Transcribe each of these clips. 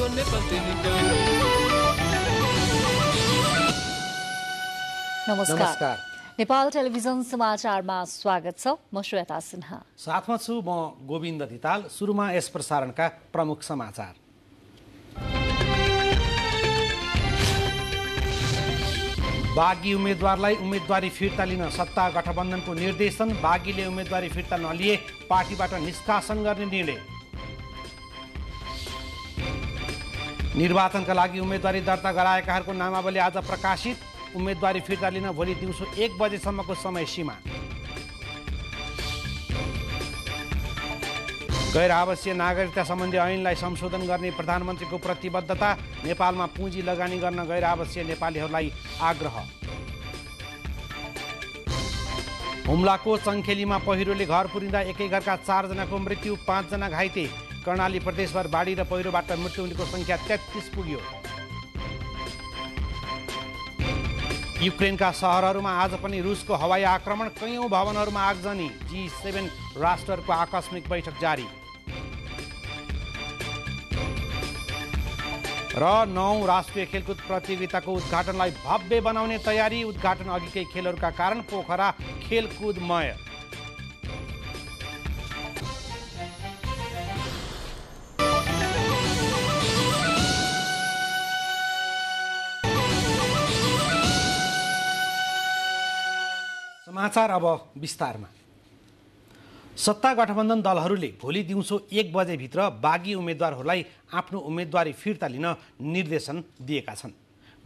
गर्ने नमस्कार नेपाल टेलिभिजन समाचारमा स्वागत छ म श्वेता सिन्हा साथमा छु म गोविन्द धिताल सुरुमा यस प्रसारणका प्रमुख समाचार बागी उम्मेद्वारलाई उम्मेद्वारी फिर्ता लिन सत्ता गठबन्धनको निर्देशन बागीले उम्मेद्वारी फिर्ता नलिए पार्टीबाट निष्कासन गर्ने निर्णय निर्वाचनका लागि उम्मेदवारी दर्ता गराएकाहरूको नामावली आज प्रकाशित उम्मेदवारी फिर्ता लिन भोलि दिउँसो एक बजेसम्मको समय सीमा गैर आवासीय नागरिकता सम्बन्धी ऐनलाई संशोधन गर्ने प्रधानमन्त्रीको प्रतिबद्धता नेपालमा पुँजी लगानी गर्न गैर आवासीय नेपालीहरूलाई आग्रह हुम्लाको चङ्खेलीमा पहिरोले घर पुरिँदा एकै घरका चारजनाको मृत्यु पाँचजना घाइते कर्णाली प्रदेशभर बाढी र पहिरोबाट मृत्यु हुनेको संख्या तेत्तिस पुग्यो युक्रेनका सहरहरूमा आज पनि रुसको हवाई आक्रमण कैयौँ भवनहरूमा आगजनी जी सेभेन राष्ट्रहरूको आकस्मिक बैठक जारी र नौ राष्ट्रिय खेलकुद प्रतियोगिताको उद्घाटनलाई भव्य बनाउने तयारी उद्घाटन अघिकै खेलहरूका कारण पोखरा खेलकुदमय समाचार अब विस्तारमा सत्ता गठबन्धन दलहरूले भोलि दिउँसो एक बजेभित्र बागी उम्मेद्वारहरूलाई आफ्नो उम्मेदवारी फिर्ता लिन निर्देशन दिएका छन्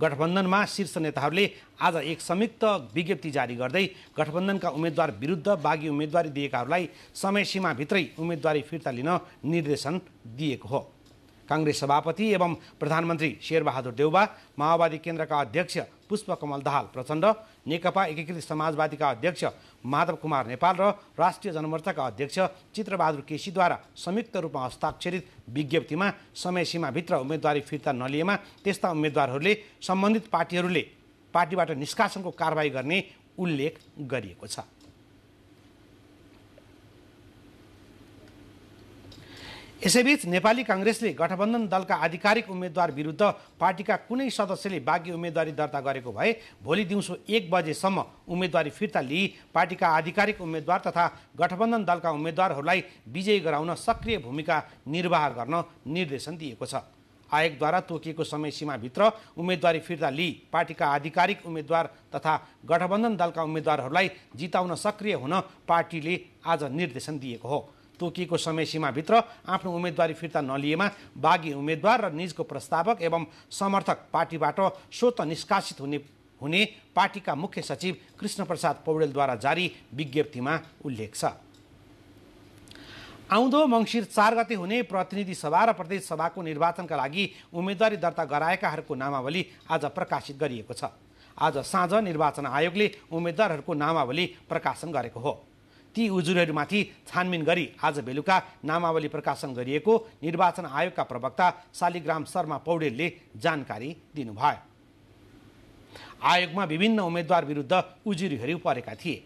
गठबन्धनमा शीर्ष नेताहरूले आज एक संयुक्त विज्ञप्ति जारी गर्दै गठबन्धनका उम्मेद्वार विरुद्ध बागी उम्मेदवारी दिएकाहरूलाई समय समयसीमाभित्रै उम्मेदवारी फिर्ता लिन निर्देशन दिएको हो काङ्ग्रेस सभापति एवं प्रधानमन्त्री शेरबहादुर देउबा माओवादी केन्द्रका अध्यक्ष पुष्पकमल दाहाल प्रचण्ड नेकपा एकीकृत समाजवादीका अध्यक्ष माधव कुमार नेपाल र राष्ट्रिय जनमोर्चाका अध्यक्ष चित्रबहादुर केसीद्वारा संयुक्त रूपमा हस्ताक्षरित विज्ञप्तिमा समयसीमाभित्र उम्मेदवारी फिर्ता नलिएमा त्यस्ता उम्मेद्वारहरूले सम्बन्धित पार्टीहरूले पार्टीबाट निष्कासनको कारवाही गर्ने उल्लेख गरिएको छ यसैबीच नेपाली काङ्ग्रेसले गठबन्धन दलका आधिकारिक उम्मेद्वार विरुद्ध पार्टीका कुनै सदस्यले बाँकी उम्मेदवारी दर्ता गरेको भए भोलि दिउँसो एक बजेसम्म उम्मेदवारी फिर्ता लिई पार्टीका आधिकारिक उम्मेद्वार तथा गठबन्धन दलका उम्मेद्वारहरूलाई विजयी गराउन सक्रिय भूमिका निर्वाह गर्न निर्देशन दिएको छ आयोगद्वारा तोकिएको समय सीमाभित्र उम्मेदवारी फिर्ता लिई पार्टीका आधिकारिक उम्मेद्वार तथा गठबन्धन दलका उम्मेद्वारहरूलाई जिताउन सक्रिय हुन पार्टीले आज निर्देशन दिएको हो तोकिएको समय सीमाभित्र आफ्नो उम्मेदवारी फिर्ता नलिएमा बाघी उम्मेद्वार र निजको प्रस्तावक एवं समर्थक पार्टीबाट स्वत निष्कासित हुने हुने पार्टीका मुख्य सचिव कृष्णप्रसाद पौडेलद्वारा जारी विज्ञप्तिमा उल्लेख छ आउँदो मङ्सिर चार गते हुने प्रतिनिधि सभा र प्रदेश सभाको निर्वाचनका लागि उम्मेदवारी दर्ता गराएकाहरूको नामावली आज प्रकाशित गरिएको छ आज साँझ निर्वाचन आयोगले उम्मेद्वारहरूको नामावली प्रकाशन गरेको हो ती उजुरीहरूमाथि छानबिन गरी आज बेलुका नामावली प्रकाशन गरिएको निर्वाचन आयोगका प्रवक्ता शालिग्राम शर्मा पौडेलले जानकारी दिनुभयो आयोगमा विभिन्न उम्मेद्वार विरुद्ध उजुरीहरू परेका थिए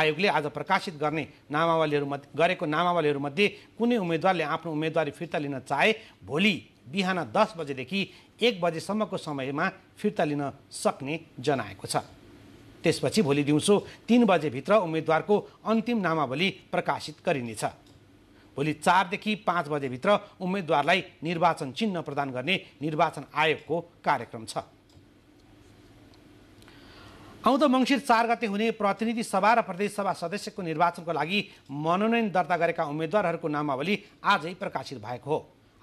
आयोगले आज प्रकाशित गर्ने नामावलीहरूमध्ये गरेको नामावलीहरूमध्ये कुनै उम्मेद्वारले आफ्नो उम्मेदवारी फिर्ता लिन चाहे भोलि बिहान दस बजेदेखि एक बजेसम्मको समयमा फिर्ता लिन सक्ने जनाएको छ त्यसपछि भोलि दिउँसो तिन बजेभित्र उम्मेद्वारको अन्तिम नामावली प्रकाशित गरिनेछ भोलि चारदेखि पाँच बजेभित्र उम्मेद्वारलाई निर्वाचन चिन्ह प्रदान गर्ने निर्वाचन आयोगको कार्यक्रम छ आउँदो मङ्सिर चार गते हुने प्रतिनिधि सभा र प्रदेशसभा सदस्यको निर्वाचनको लागि मनोनयन दर्ता गरेका उम्मेद्वारहरूको नामावली आजै प्रकाशित भएको हो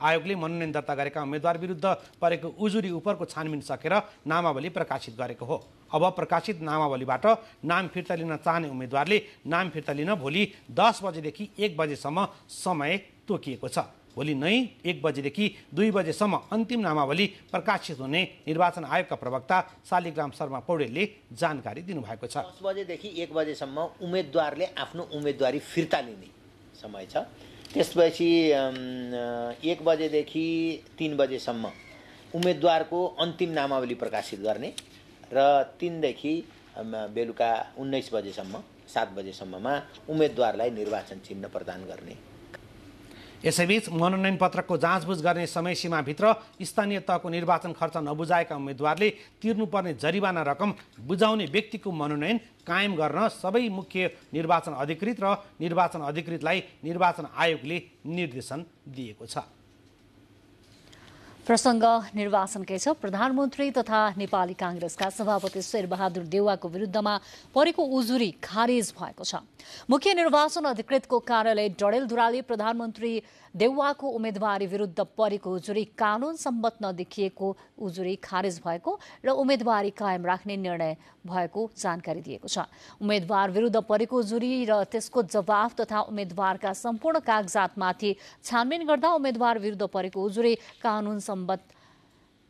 आयोगले मनोनयन दर्ता गरेका उम्मेद्वार विरुद्ध परेको उजुरी उपरको छानबिन सकेर नामावली प्रकाशित गरेको हो अब प्रकाशित नामावलीबाट नाम फिर्ता लिन चाहने उम्मेद्वारले नाम फिर्ता लिन भोलि दस बजेदेखि एक बजेसम्म समय तोकिएको छ भोलि नै एक बजेदेखि दुई बजेसम्म अन्तिम नामावली प्रकाशित हुने निर्वाचन आयोगका प्रवक्ता शालिग्राम शर्मा पौडेलले जानकारी दिनुभएको छ दस बजेदेखि एक बजेसम्म उम्मेद्वारले आफ्नो उम्मेदवारी फिर्ता लिने समय छ त्यसपछि एक बजेदेखि तिन बजेसम्म उम्मेद्वारको अन्तिम नामावली प्रकाशित गर्ने र तिनदेखि बेलुका उन्नाइस बजेसम्म सात बजेसम्ममा उम्मेद्वारलाई निर्वाचन चिन्ह प्रदान गर्ने यसैबीच मनोनयन पत्रको जाँचबुझ गर्ने समय सीमाभित्र स्थानीय तहको निर्वाचन खर्च नबुझाएका उम्मेद्वारले तिर्नुपर्ने जरिवाना रकम बुझाउने व्यक्तिको मनोनयन कायम गर्न सबै मुख्य निर्वाचन अधिकृत र निर्वाचन अधिकृतलाई निर्वाचन आयोगले निर्देशन दिएको छ प्रसङ्ग निर्वाचनकै छ प्रधानमन्त्री तथा नेपाली काङ्ग्रेसका सभापति शेरबहादुर देउवाको विरुद्धमा परेको उजुरी खारेज भएको छ मुख्य निर्वाचन अधिकृतको कार्यालय डडेलधुराले प्रधानमन्त्री देउवाको उम्मेदवारी विरुद्ध परेको उजुरी कानुन सम्मत नदेखिएको उजुरी खारेज भएको र उम्मेदवारी कायम राख्ने निर्णय भएको जानकारी दिएको छ उम्मेद्वार विरुद्ध परेको उजुरी र त्यसको जवाफ तथा उम्मेद्वारका सम्पूर्ण कागजातमाथि छानबिन गर्दा उम्मेद्वार विरुद्ध परेको उजुरी कानुन सम्बत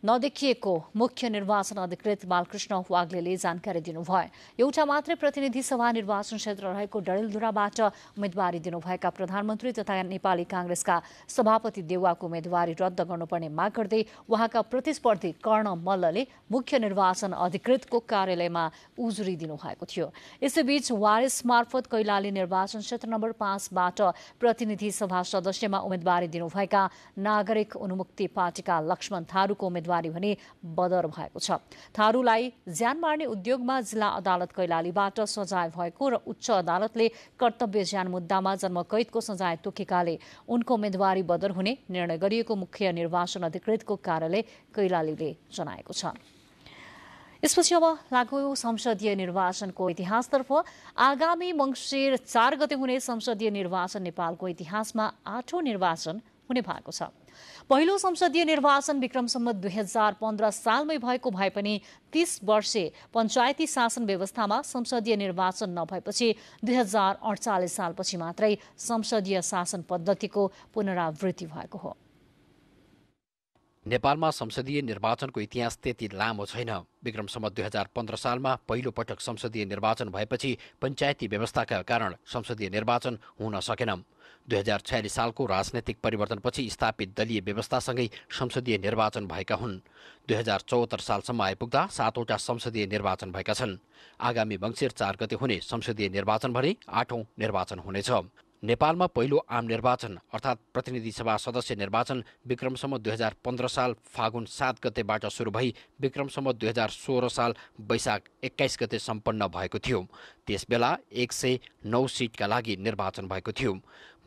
नदेखिएको मुख्य निर्वाचन अधिकृत बालकृष्ण वाग्ले जानकारी दिनुभयो एउटा मात्रै प्रतिनिधि सभा निर्वाचन क्षेत्र रहेको डडेलधुराबाट उम्मेदवारी दिनुभएका प्रधानमन्त्री तथा नेपाली काङ्ग्रेसका सभापति देउवाको उम्मेदवारी रद्द गर्नुपर्ने माग गर्दै उहाँका प्रतिस्पर्धी कर्ण मल्लले मुख्य निर्वाचन अधिकृतको कार्यालयमा उजुरी दिनुभएको थियो यसैबीच वारिस मार्फत कैलाली निर्वाचन क्षेत्र नम्बर पाँचबाट प्रतिनिधि सभा सदस्यमा उम्मेद्वारी दिनुभएका नागरिक उन्मुक्ति पार्टीका लक्ष्मण थारूको उम्मेद्वार जिम्मेवारी भने बदर भएको छ थारूलाई ज्यान मार्ने उद्योगमा जिल्ला अदालत कैलालीबाट सजाय भएको र उच्च अदालतले कर्तव्य ज्यान मुद्दामा जन्म कैदको सजाय तोकेकाले उनको उम्मेद्वारी बदर हुने निर्णय गरिएको मुख्य निर्वाचन अधिकृतको कार्यालय कैलालीले जनाएको छ यसपछि अब लागू संसदीय निर्वाचनको इतिहासतर्फ आगामी मङ्सिर चार गते हुने संसदीय निर्वाचन नेपालको इतिहासमा आठौँ निर्वाचन हुने भएको छ पहिलो संसदीय निर्वाचन विक्रमसम्म दुई हजार पन्ध्र सालमै भएको भए पनि तीस वर्षे पञ्चायती शासन व्यवस्थामा संसदीय निर्वाचन नभएपछि दुई हजार अडचालिस सालपछि मात्रै संसदीय शासन पद्धतिको पुनरावृत्ति भएको हो नेपालमा संसदीय निर्वाचनको इतिहास त्यति लामो छैन विक्रमसम्म दुई हजार पन्ध्र सालमा पहिलो पटक संसदीय निर्वाचन भएपछि पञ्चायती व्यवस्थाका कारण संसदीय निर्वाचन हुन सकेन दुई हजार छयालिस सालको राजनैतिक परिवर्तनपछि स्थापित दलीय व्यवस्थासँगै संसदीय निर्वाचन भएका हुन् दुई हजार चौहत्तर सालसम्म आइपुग्दा सातवटा संसदीय निर्वाचन भएका छन् आगामी मङ्सिर चार गते हुने संसदीय निर्वाचन भने आठौँ निर्वाचन हुनेछ नेपालमा पहिलो आम निर्वाचन अर्थात् प्रतिनिधि सभा सदस्य निर्वाचन विक्रमसम्म दुई हजार पन्ध्र साल फागुन सात गतेबाट सुरु भई विक्रमसम्म दुई हजार सोह्र साल वैशाख एक्काइस गते सम्पन्न भएको थियो त्यसबेला एक सय नौ सिटका लागि निर्वाचन भएको थियो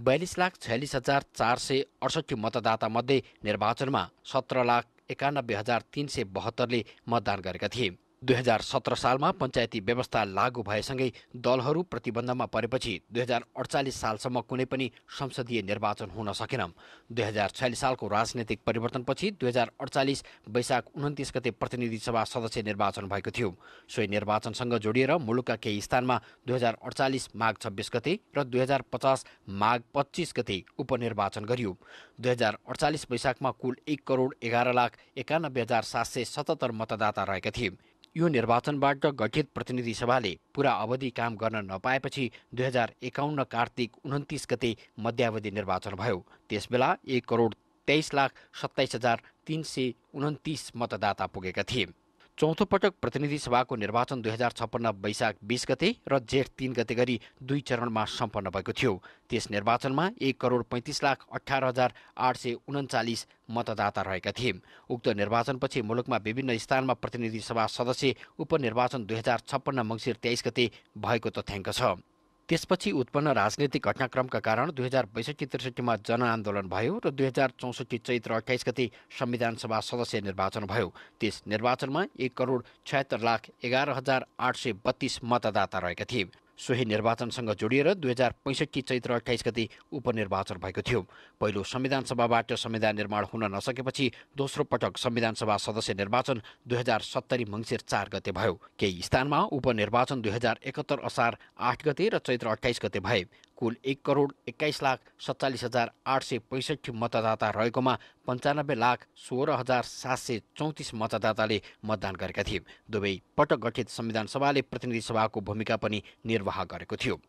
बयालिस लाख छयालिस हजार चार सय अडसट्ठी मतदातामध्ये निर्वाचनमा सत्र लाख एकानब्बे हजार तिन सय बहत्तरले मतदान गरेका थिए दुई हजार सत्र सालमा पञ्चायती व्यवस्था लागू भएसँगै दलहरू प्रतिबन्धमा परेपछि दुई हजार अडचालिस सालसम्म कुनै पनि संसदीय निर्वाचन हुन सकेन दुई हजार छयालिस सालको राजनैतिक परिवर्तनपछि दुई हजार अडचालिस वैशाख उन्तिस गते प्रतिनिधि सभा सदस्य निर्वाचन भएको थियो सोही निर्वाचनसँग जोडिएर मुलुकका केही स्थानमा दुई हजार अडचालिस माघ छब्बिस गते र दुई हजार पचास माघ पच्चिस गते उपनिर्वाचन गरियो दुई हजार अडचालिस वैशाखमा कुल एक करोड एघार लाख एकानब्बे हजार सात सय सतहत्तर मतदाता रहेका थिए यो निर्वाचनबाट गठित प्रतिनिधि सभाले पुरा अवधि काम गर्न नपाएपछि दुई हजार एकाउन्न कार्तिक उन्तिस गते मध्यावधि निर्वाचन भयो त्यसबेला एक करोड तेइस लाख सत्ताइस हजार तिन सय उन्तिस मतदाता पुगेका थिए चौथो पटक प्रतिनिधि सभाको निर्वाचन दुई हजार छप्पन्न वैशाख बिस गते र जेठ तिन गते गरी दुई चरणमा सम्पन्न भएको थियो त्यस निर्वाचनमा एक करोड पैँतिस लाख अठार हजार आठ सय उन्चालिस मतदाता रहेका थिए उक्त निर्वाचनपछि मुलुकमा विभिन्न स्थानमा प्रतिनिधि सभा सदस्य उपनिर्वाचन दुई हजार छप्पन्न मङ्सिर तेइस गते भएको तथ्याङ्क छ त्यसपछि उत्पन्न राजनीतिक घटनाक्रमका कारण दुई हजार बैसठी त्रिसठीमा जनआन्दोलन भयो र दुई हजार चौसठी चैत्र अठाइस गति संविधानसभा सदस्य निर्वाचन भयो त्यस निर्वाचनमा एक करोड छयत्तर लाख एघार हजार आठ सय बत्तीस मतदाता रहेका थिए सोही निर्वाचनसँग जोडिएर दुई हजार पैँसठी चैत्र अठाइस गति उपनिर्वाचन भएको थियो पहिलो संविधान सभाबाट संविधान निर्माण हुन नसकेपछि दोस्रो पटक संविधान सभा सदस्य निर्वाचन दुई हजार सत्तरी मङ्सिर चार गते भयो केही स्थानमा उपनिर्वाचन दुई हजार एकहत्तर असार आठ गते र चैत्र अठाइस गते भए कुल एक करोड एक्काइस लाख सत्तालिस हजार आठ सय पैँसठी मतदाता रहेकोमा पन्चानब्बे लाख सोह्र हजार सात सय चौतिस मतदाताले मतदान गरेका थिए दुवै पटक गठित संविधान सभाले प्रतिनिधि सभाको भूमिका पनि निर्वाह गरेको थियो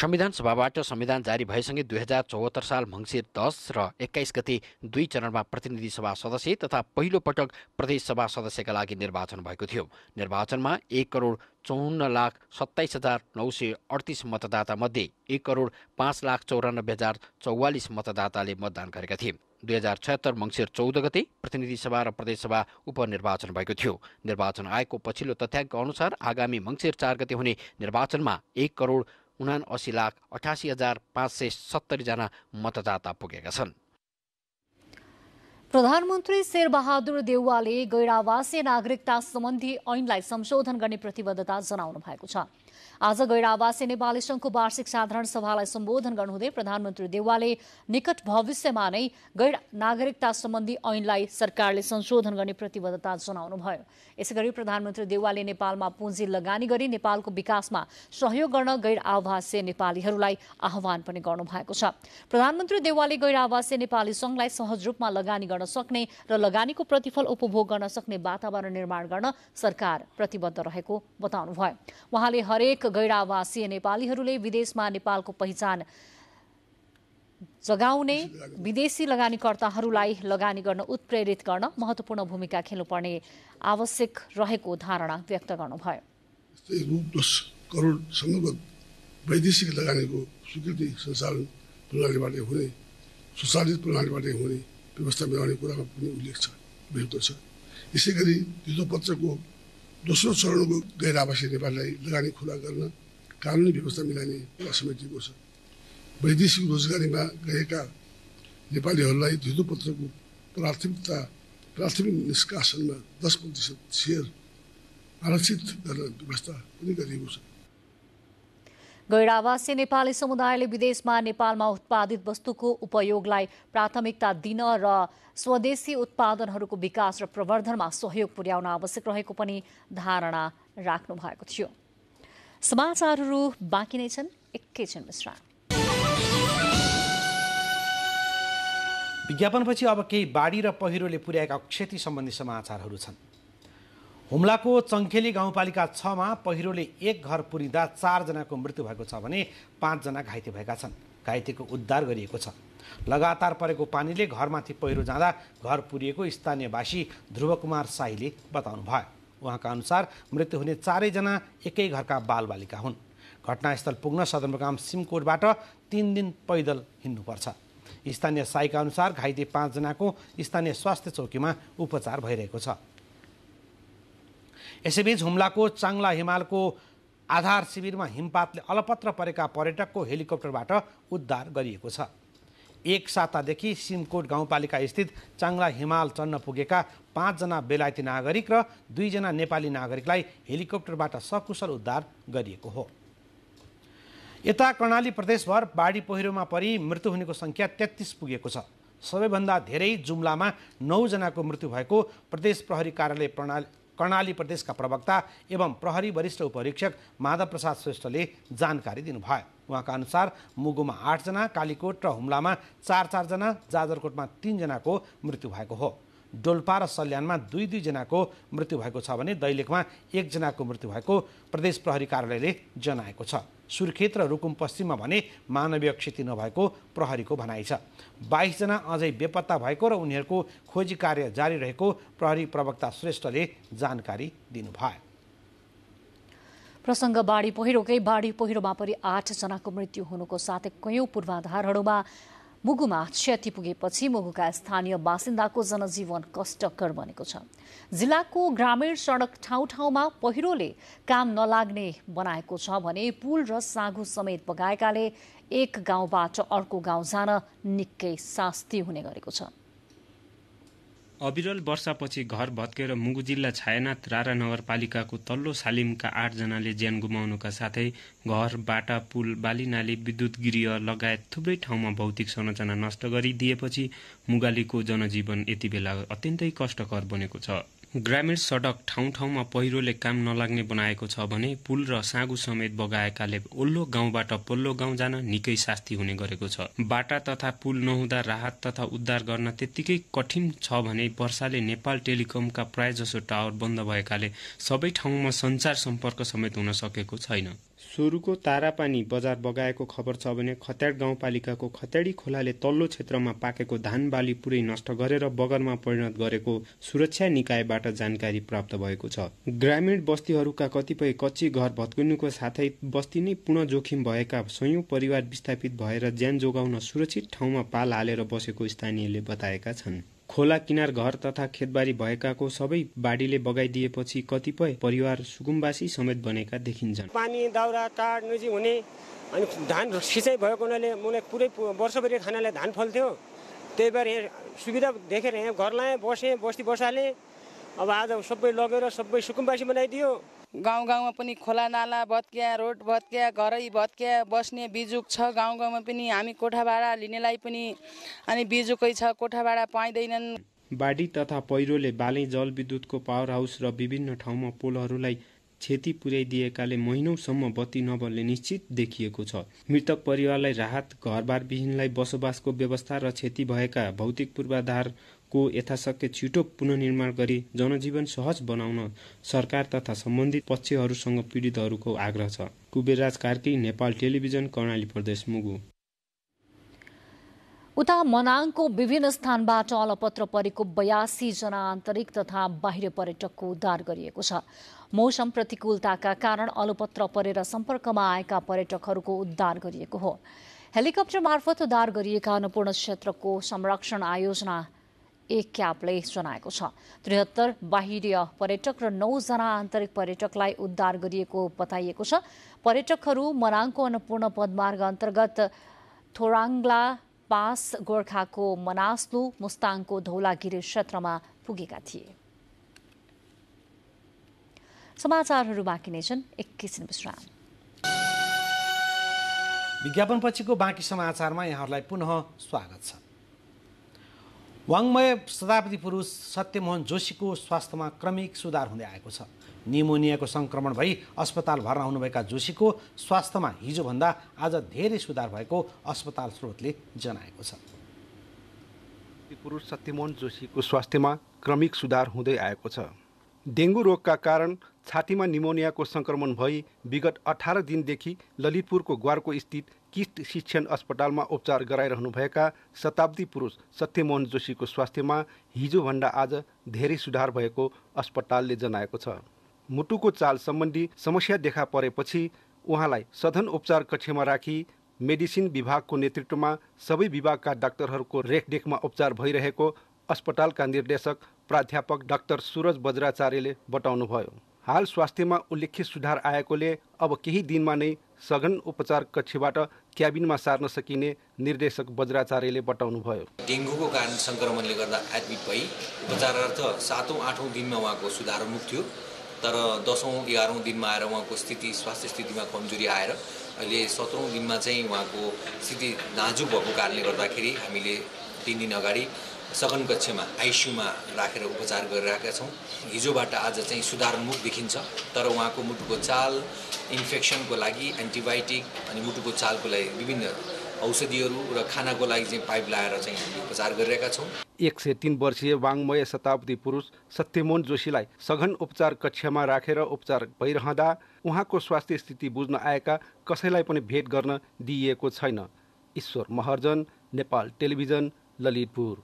संविधान सभाबाट संविधान जारी भएसँगै दुई हजार चौहत्तर साल मङ्सिर दस र एक्काइस गते दुई चरणमा प्रतिनिधि सभा सदस्य तथा पहिलो पटक प्रदेश सभा सदस्यका लागि निर्वाचन भएको थियो निर्वाचनमा एक करोड चौन्न लाख सत्ताइस हजार नौ सय अडतिस मतदातामध्ये एक करोड पाँच लाख चौरानब्बे हजार चौवालिस मतदाताले मतदान गरेका थिए दुई हजार छत्तर मङ्सिर चौध गते प्रतिनिधि सभा र प्रदेशसभा उपनिर्वाचन भएको थियो निर्वाचन आयोगको पछिल्लो तथ्याङ्क अनुसार आगामी मङ्सिर चार गते हुने निर्वाचनमा एक करोड उना असी लाख अठासी हजार पाँच सय सत्तरीजना मतदाता पुगेका छन् प्रधानमन्त्री शेरबहादुर देउवाले गैरावासीय नागरिकता सम्बन्धी ऐनलाई संशोधन गर्ने प्रतिबद्धता जनाउनु भएको छ आज गैर आवासीय नेपाली संघको वार्षिक साधारण सभालाई सम्बोधन गर्नुहुँदै प्रधानमन्त्री देवालले निकट भविष्यमा नै गैर नागरिकता सम्बन्धी ऐनलाई सरकारले संशोधन गर्ने प्रतिबद्धता जनाउनुभयो यसैगरी प्रधानमन्त्री देवालले नेपालमा पुँजी लगानी गरी नेपालको विकासमा सहयोग गर्न गैर आवासीय नेपालीहरूलाई आह्वान पनि गर्नुभएको छ प्रधानमन्त्री देवालले गैर आवासीय नेपाली संघलाई सहज रूपमा लगानी गर्न सक्ने र लगानीको प्रतिफल उपभोग गर्न सक्ने वातावरण निर्माण गर्न सरकार प्रतिबद्ध रहेको बताउनुभयो उहाँले हरेक गैरावासीय नेपालीहरूले विदेशमा नेपालको पहिचान जगाउने विदेशी लगानीकर्ताहरूलाई लगानी गर्न उत्प्रेरित गर्न महत्त्वपूर्ण भूमिका खेल्नुपर्ने आवश्यक रहेको धारणा व्यक्त गर्नुभयो वैदेशिक लगानीको स्वीकृति सञ्चालन प्रणालीबाट हुने सञ्चालित प्रणालीबाट हुने व्यवस्था मिलाउने कुरामा पनि उल्लेख छ छ यसै गरी हिजो पत्रको दोस्रो चरणको गैर आवासीय नेपालीलाई लगानी खुला गर्न कानुनी व्यवस्था मिलाउने समेटिएको छ वैदेशिक रोजगारीमा गएका नेपालीहरूलाई धितोपत्रको प्राथमिकता प्राथमिक निष्कासनमा दस प्रतिशत सेयर आरक्षित गर्न व्यवस्था पनि गरिएको छ गैरावासी नेपाली समुदायले विदेशमा नेपालमा उत्पादित वस्तुको उपयोगलाई प्राथमिकता दिन र स्वदेशी उत्पादनहरूको विकास र प्रवर्धनमा सहयोग पुर्याउन आवश्यक रहेको पनि धारणा राख्नु भएको थियो समाचारहरू बाँकी नै छन् एकैछिन मिश्रा विज्ञापनपछि अब केही बाढी र पहिरोले पुर्याएका क्षति सम्बन्धी समाचारहरू छन् हुम्लाको चङ्खेली गाउँपालिका छमा पहिरोले एक घर पुरिँदा चारजनाको मृत्यु भएको छ भने पाँचजना घाइते भएका छन् घाइतेको उद्धार गरिएको छ लगातार परेको पानीले घरमाथि पहिरो जाँदा घर पुरिएको स्थानीयवासी ध्रुव कुमार साईले बताउनु भयो उहाँका अनुसार मृत्यु हुने चारैजना एकै घरका बालबालिका हुन् घटनास्थल पुग्न सदरमुकाम सिमकोटबाट तिन दिन पैदल हिँड्नुपर्छ स्थानीय साईका अनुसार घाइते पाँचजनाको स्थानीय स्वास्थ्य चौकीमा उपचार भइरहेको छ यसैबीच हुम्लाको चाङ्ला हिमालको आधार शिविरमा हिमपातले अलपत्र परेका पर्यटकको हेलिकप्टरबाट उद्धार गरिएको छ एक सातादेखि सिमकोट गाउँपालिका स्थित चाङ्ला हिमाल चढ्न पुगेका पाँचजना बेलायती नागरिक र दुईजना नेपाली नागरिकलाई हेलिकप्टरबाट सकुशल उद्धार गरिएको हो यता कर्णाली प्रदेशभर बाढी पहिरोमा परि मृत्यु हुनेको सङ्ख्या तेत्तिस पुगेको छ सबैभन्दा धेरै जुम्लामा नौजनाको मृत्यु भएको प्रदेश प्रहरी कार्यालय प्रणाली कर्णाली प्रदेशका प्रवक्ता एवं प्रहरी वरिष्ठ उपरीक्षक माधव प्रसाद श्रेष्ठले जानकारी दिनुभयो उहाँका अनुसार मुगुमा आठजना कालीकोट र हुम्लामा चार चारजना जाजरकोटमा तिनजनाको मृत्यु भएको हो डोल्पा र सल्यानमा दुई दुईजनाको मृत्यु भएको छ भने दैलेखमा एकजनाको मृत्यु भएको प्रदेश प्रहरी कार्यालयले जनाएको छ सुर्खेत र रुकुम पश्चिममा भने मानवीय क्षति नभएको प्रहरीको भनाइ छ बाइसजना अझै बेपत्ता भएको र उनीहरूको खोजी कार्य जारी रहेको प्रहरी प्रवक्ता श्रेष्ठले जानकारी दिनुभयो प्रसङ्ग बाढी पहिरोकै बाढी पहिरोमा पनि आठजनाको मृत्यु हुनुको साथै कैयौँ पूर्वाधारहरूमा मुगुमा क्षति पुगेपछि मुगुका स्थानीय बासिन्दाको जनजीवन कष्टकर बनेको छ जिल्लाको ग्रामीण सडक ठाउँ ठाउँमा पहिरोले काम नलाग्ने बनाएको छ भने पुल र साँघु समेत बगाएकाले एक गाउँबाट अर्को गाउँ जान निकै शास्ति हुने गरेको छ अविरल वर्षापछि घर भत्केर मुगु जिल्ला छायानाथ रारा नगरपालिकाको तल्लो सालिमका आठजनाले ज्यान गुमाउनुका साथै घर बाटा पुल बाली नाली विद्युत गृह लगायत थुप्रै ठाउँमा भौतिक संरचना नष्ट गरिदिएपछि मुगालीको जनजीवन यति बेला अत्यन्तै कष्टकर बनेको छ ग्रामीण सडक ठाउँ ठाउँमा पहिरोले काम नलाग्ने बनाएको छ भने पुल र साँगु समेत बगाएकाले ओल्लो गाउँबाट पल्लो गाउँ जान निकै शास्ति हुने गरेको छ बाटा तथा पुल नहुँदा राहत तथा उद्धार गर्न त्यत्तिकै कठिन छ भने वर्षाले नेपाल टेलिकमका प्रायजसो टावर बन्द भएकाले सबै ठाउँमा सञ्चार सम्पर्क समेत हुन सकेको छैन सुरुको तारापानी बजार बगाएको खबर छ भने खत्याड गाउँपालिकाको खत्याडी खोलाले तल्लो क्षेत्रमा पाकेको धान बाली पुरै नष्ट गरेर बगरमा परिणत गरेको सुरक्षा निकायबाट जानकारी प्राप्त भएको छ ग्रामीण बस्तीहरूका कतिपय कच्ची घर भत्किनुको साथै बस्ती नै पूर्ण जोखिम भएका सयौं परिवार विस्थापित भएर ज्यान जोगाउन सुरक्षित ठाउँमा पाल हालेर बसेको स्थानीयले बताएका छन् खोला किनार घर तथा खेतबारी भएकाको सबै बाढीले बगाइदिएपछि कतिपय परिवार सुकुम्बासी समेत बनेका देखिन्छन् पानी दाउरा काठ नजी हुने अनि धान सिँचाइ भएको हुनाले मलाई पुरै वर्षभरि खानालाई धान फल्थ्यो त्यही भएर सुविधा देखेर यहाँ घर लाएँ बसेँ बस्ती बसालेँ अब आज सबै लगेर सबै सुकुम्बासी बनाइदियो गाउँ गाउँमा पनि खोला नाला भत्किया रोड भत्किया घरै भत्किया बस्ने बिजुक छ गाउँ गाउँमा पनि हामी कोठा भाडा लिनेलाई पनि अनि बिजुकै छ कोठा भाडा पाइँदैनन् बाढी तथा पहिरोले बाली जलविद्युतको पावर हाउस र विभिन्न ठाउँमा पोलहरूलाई क्षति पुर्याइदिएकाले महिनौसम्म बत्ती नबल्ने निश्चित देखिएको छ मृतक परिवारलाई राहत घरबारविहीनलाई बसोबासको व्यवस्था र क्षति भएका भौतिक पूर्वाधारको यथाशक्य छिटो पुननिर्माण गरी जनजीवन सहज बनाउन सरकार तथा सम्बन्धित पक्षहरूसँग पीडितहरूको आग्रह छ कुबेरराज कार्की नेपाल टेलिभिजन कर्णाली प्रदेश मुगु उता मनाङको विभिन्न स्थानबाट अलपत्र परेको जना आन्तरिक तथा बाहिर पर्यटकको उद्धार गरिएको छ मौसम प्रतिकूलताका कारण अलपत्र परेर सम्पर्कमा आएका पर्यटकहरूको उद्धार गरिएको हो हेलिकप्टर मार्फत उद्धार गरिएका अन्नपूर्ण क्षेत्रको संरक्षण आयोजना एक क्यापले जनाएको छ त्रिहत्तर बाहिरी पर्यटक र नौजना आन्तरिक पर्यटकलाई उद्धार गरिएको बताइएको छ पर्यटकहरू मनाङको अन्नपूर्ण पदमार्ग अन्तर्गत थोराङ्ला पास गोर्खाको मनास्लु मुस्ताङको धौलागिरी क्षेत्रमा पुगेका थिए समाचारहरू बाँकी नै छन् एकैछिन विश्राम विज्ञापनपछिको बाँकी समाचारमा यहाँहरूलाई पुनः स्वागत छ वाङ्मय शताब्दी पुरुष सत्यमोहन जोशीको स्वास्थ्यमा क्रमिक सुधार हुँदै आएको छ निमोनियाको सङ्क्रमण भई अस्पताल भर्ना हुनुभएका जोशीको स्वास्थ्यमा हिजोभन्दा आज धेरै सुधार भएको अस्पताल स्रोतले जनाएको छ पुरुष सत्यमोहन जोशीको स्वास्थ्यमा क्रमिक सुधार हुँदै आएको छ डेङ्गु रोगका कारण छातीमा निमोनियाको सङ्क्रमण भई विगत अठार दिनदेखि ललितपुरको ग्वारको स्थित किस्ट शिक्षण अस्पतालमा उपचार गराइरहनुभएका शताब्दी पुरुष सत्यमोहन जोशीको स्वास्थ्यमा हिजोभन्दा आज धेरै सुधार भएको अस्पतालले जनाएको छ मुटुको चाल सम्बन्धी समस्या देखा परेपछि उहाँलाई सधन उपचार कक्षमा राखी मेडिसिन विभागको नेतृत्वमा सबै विभागका डाक्टरहरूको रेखदेखमा उपचार भइरहेको अस्पतालका निर्देशक प्राध्यापक डाक्टर सुरज बज्राचार्यले बताउनुभयो हाल स्वास्थ्यमा उल्लेख्य सुधार आएकोले अब केही दिनमा नै सघन उपचार कक्षबाट क्याबिनमा सार्न सकिने निर्देशक बज्राचार्यले बताउनुभयो डेङ्गुको कारण सङ्क्रमणले गर्दा एडमिट भई उपचारार्थ सातौँ आठौँ दिनमा उहाँको सुधार मुख थियो तर दसौँ एघारौँ दिनमा आएर उहाँको स्थिति स्वास्थ्य स्थितिमा कमजोरी आएर अहिले सत्रौँ दिनमा चाहिँ उहाँको स्थिति नाजुक भएको कारणले गर्दाखेरि हामीले तिन दिन अगाडि सघन कक्षमा आइसियुमा राखेर उपचार गरिरहेका छौँ हिजोबाट आज चाहिँ सुधारमुख देखिन्छ तर उहाँको मुटुको चाल इन्फेक्सनको लागि एन्टिबायोटिक अनि मुटुको चालको लागि विभिन्न औषधिहरू र खानाको लागि चाहिँ पाइप लगाएर चाहिँ हामीले उपचार गरिरहेका छौँ एक सय तिन वर्षीय वाङ्मय शताब्दी पुरुष सत्यमोहन जोशीलाई सघन उपचार कक्षमा राखेर उपचार भइरहँदा उहाँको स्वास्थ्य स्थिति बुझ्न आएका कसैलाई पनि भेट गर्न दिइएको छैन ईश्वर महर्जन नेपाल टेलिभिजन ललितपुर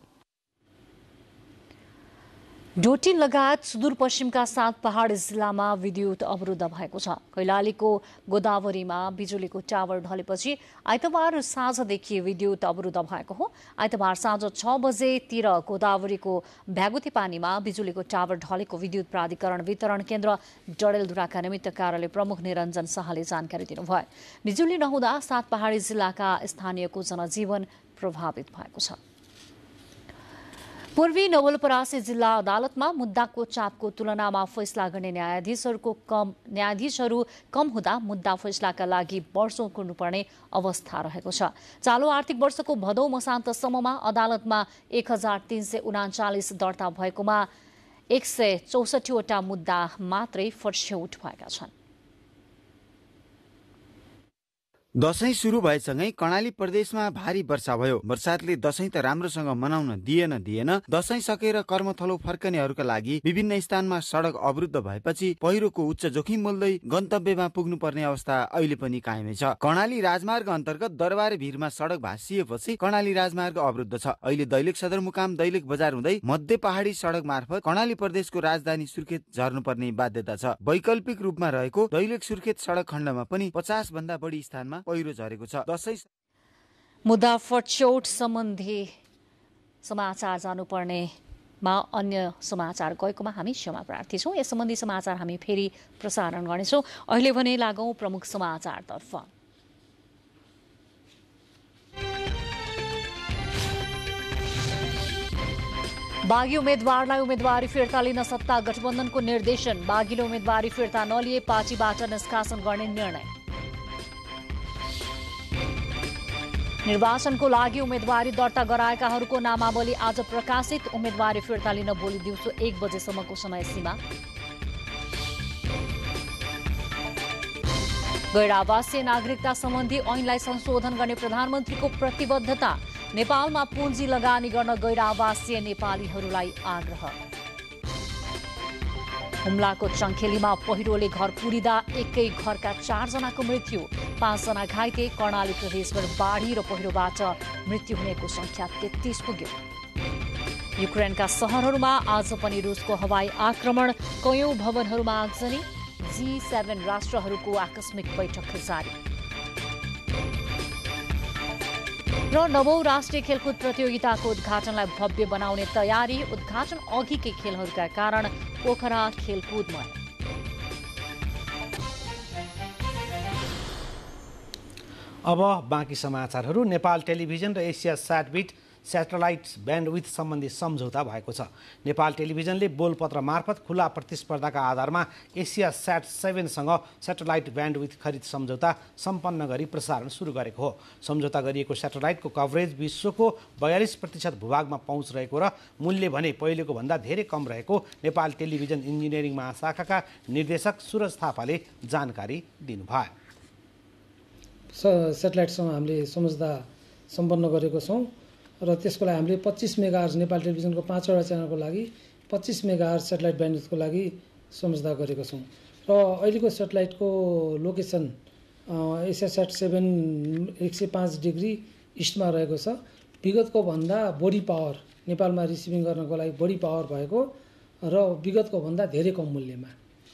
डोटी लगायत सुदूरपश्चिमका सात पहाड जिल्लामा विद्युत अवरुद्ध भएको छ कैलालीको गोदावरीमा बिजुलीको टावर ढलेपछि आइतबार साँझदेखि विद्युत अवरुद्ध भएको हो आइतबार साँझ छ बजेतिर गोदावरीको भ्यागुती पानीमा बिजुलीको टावर ढलेको विद्युत प्राधिकरण वितरण केन्द्र डडेलधुराका निमित्त कार्यालय प्रमुख निरञ्जन शाहले जानकारी दिनुभयो बिजुली नहुँदा सात पहाडी जिल्लाका स्थानीयको जनजीवन प्रभावित भएको छ पूर्वी नवलपरासी जिल्ला अदालतमा मुद्दाको चापको तुलनामा फैसला गर्ने न्यायाधीशहरूको कम न्यायाधीशहरू कम हुँदा मुद्दा फैसलाका लागि वर्षौँ कुर्नुपर्ने अवस्था रहेको छ चालु आर्थिक वर्षको भदौ मसान्तसम्ममा अदालतमा एक हजार तिन सय उनाचालिस दर्ता भएकोमा एक सय चौसठीवटा मुद्दा मात्रै फर्स्यौट भएका छन् दसैँ सुरु भएसँगै कर्णाली प्रदेशमा भारी वर्षा भयो वर्षातले दसैँ त राम्रोसँग मनाउन दिएन दिएन दसैँ सकेर कर्मथलो फर्कनेहरूका लागि विभिन्न स्थानमा सडक अवरुद्ध भएपछि पहिरोको उच्च जोखिम बोल्दै गन्तव्यमा पुग्नुपर्ने अवस्था अहिले पनि कायमै छ कर्णाली राजमार्ग अन्तर्गत दरबार भिरमा सडक भाँसिएपछि कर्णाली राजमार्ग अवरुद्ध छ अहिले दैलेख सदरमुकाम दैलेख बजार हुँदै मध्य पहाडी सडक मार्फत कर्णाली प्रदेशको राजधानी सुर्खेत झर्नुपर्ने बाध्यता छ वैकल्पिक रूपमा रहेको दैलेख सुर्खेत सडक खण्डमा पनि पचास भन्दा बढी स्थानमा पहिरो झरेको छ दसैँ मुदाफटचोट सम्बन्धी समाचार जानुपर्नेमा अन्य समाचार गएकोमा हामी क्षमा प्रार्थी छौँ यस सम्बन्धी समाचार हामी फेरि प्रसारण गर्नेछौँ अहिले भने लागौँ प्रमुख समाचारतर्फ बाघी उम्मेद्वारलाई उम्मेद्वारी फिर्ता लिन सत्ता गठबन्धनको निर्देशन बाघीले उम्मेद्वारी फिर्ता नलिए पार्टीबाट निष्कासन गर्ने निर्णय निर्वाचनको लागि उम्मेद्वारी दर्ता गराएकाहरूको नामावली आज प्रकाशित उम्मेद्वारी फिर्ता लिन भोलि दिउँसो एक बजेसम्मको समय सीमा गैर आवासीय नागरिकता सम्बन्धी ऐनलाई संशोधन गर्ने प्रधानमन्त्रीको प्रतिबद्धता नेपालमा पुँजी लगानी गर्न गैर आवासीय नेपालीहरूलाई आग्रह हुम्लाको चङ्खेलीमा पहिरोले घर पुरिँदा एकै घरका चारजनाको मृत्यु पाँचजना घाइते कर्णाली प्रदेशभर बाढी र पहिरोबाट मृत्यु हुनेको संख्या तेत्तिस पुग्यो युक्रेनका सहरहरूमा आज पनि रुसको हवाई आक्रमण कयौं भवनहरूमा आगजनी जी सेभेन राष्ट्रहरूको आकस्मिक बैठक जारी र नवौ राष्ट्रिय खेलकुद प्रतियोगिताको उद्घाटनलाई भव्य बनाउने तयारी उद्घाटन अघिकै खेलहरूका कारण पोखरा खेलकुदमा अब बाँकी समाचारहरू नेपाल टेलिभिजन र एसिया साटबिट सेटेलाइट ब्यान्डविथ सम्बन्धी सम्झौता भएको छ नेपाल टेलिभिजनले बोलपत्र मार्फत खुला प्रतिस्पर्धाका आधारमा एसिया स्याट सेभेनसँग सेटेलाइट ब्यान्डविथ खरिद सम्झौता सम्पन्न गरी प्रसारण सुरु गरेको हो सम्झौता गरिएको सेटेलाइटको कभरेज विश्वको बयालिस प्रतिशत भूभागमा पहुँच रहेको र मूल्य भने पहिलेको भन्दा धेरै कम रहेको नेपाल टेलिभिजन इन्जिनियरिङ महाशाखाका निर्देशक सुरज थापाले जानकारी दिनुभयो सेटेलाइटसँग हामीले सम्झौता सम्पन्न गरेको छौँ र त्यसको लागि हामीले पच्चिस मेगाहर्स नेपाल टेलिभिजनको पाँचवटा च्यानलको लागि पच्चिस मेगाहर्स सेटेलाइट ब्यान्डको लागि सम्झौता गरेको छौँ र अहिलेको सेटेलाइटको लोकेसन एसएसएट सेभेन एक सय पाँच डिग्री इस्टमा रहेको छ विगतको भन्दा बढी पावर नेपालमा रिसिभिङ गर्नको लागि बढी पावर भएको र विगतको भन्दा धेरै कम मूल्यमा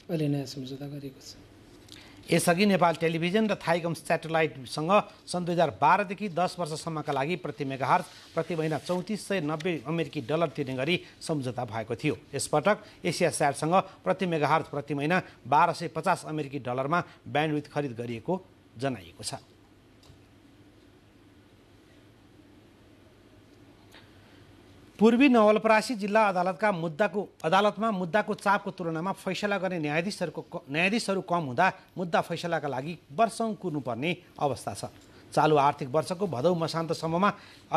अहिले नयाँ सम्झौता गरेको छ यसअघि नेपाल टेलिभिजन र थाइकम सेटेलाइटसँग सन् दुई हजार बाह्रदेखि दस वर्षसम्मका लागि प्रति मेगाहार प्रति महिना चौतिस सय नब्बे अमेरिकी डलर तिर्ने गरी सम्झौता भएको थियो यसपटक एसिया स्याटसँग प्रति मेगाहार प्रति महिना बाह्र सय पचास अमेरिकी डलरमा ब्यान्डविथ खरिद गरिएको जनाइएको छ पूर्वी नवलपरासी जिल्ला अदालतका मुद्दाको अदालतमा मुद्दाको चापको तुलनामा फैसला गर्ने न्यायाधीशहरूको न्यायाधीशहरू कम हुँदा मुद्दा फैसलाका लागि वर्षौँ कुर्नुपर्ने अवस्था छ चालु आर्थिक वर्षको भदौ मसान्तसम्ममा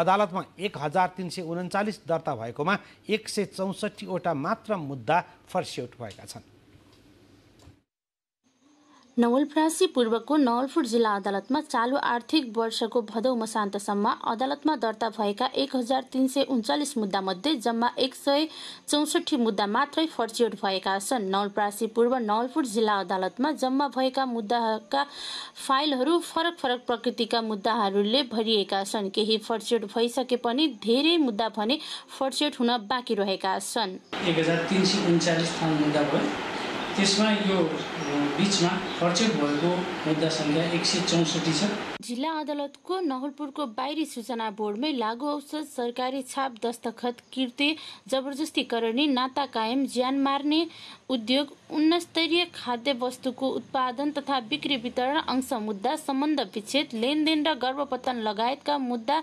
अदालतमा एक हजार तिन सय उन्चालिस दर्ता भएकोमा एक सय चौसठीवटा मात्र मुद्दा फर्सिआउट भएका छन् पूर्वको नवलपुर जिल्ला अदालतमा चालु आर्थिक वर्षको भदौ मसान्तसम्म अदालतमा दर्ता भएका एक हजार तिन सय उन्चालिस मुद्दामध्ये जम्मा एक सय चौसठी मुद्दा मात्रै फर्चिट भएका छन् नवलप्रासी पूर्व नवलपुर जिल्ला अदालतमा जम्मा भएका मुद्दाका फाइलहरू फरक फरक प्रकृतिका मुद्दाहरूले भरिएका छन् केही फर्चिट भइसके पनि धेरै मुद्दा भने फर्चिट हुन बाँकी रहेका छन् त्यसमा यो बिचमा खर्च भएको मुद्दा सङ्ख्या एक सय चौसठी छ जिल्ला अदालतको नहलपुरको बाहिरी सूचना बोर्डमै लागु औषध सरकारी छाप दस्तखत किर्ते जबरजस्ती गर्ने नाता कायम ज्यान मार्ने उद्योग उन्नस्तरीय खाद्य वस्तुको उत्पादन तथा बिक्री वितरण अंश मुद्दा सम्बन्ध विच्छेद लेनदेन र गर्भपतन लगायतका मुद्दा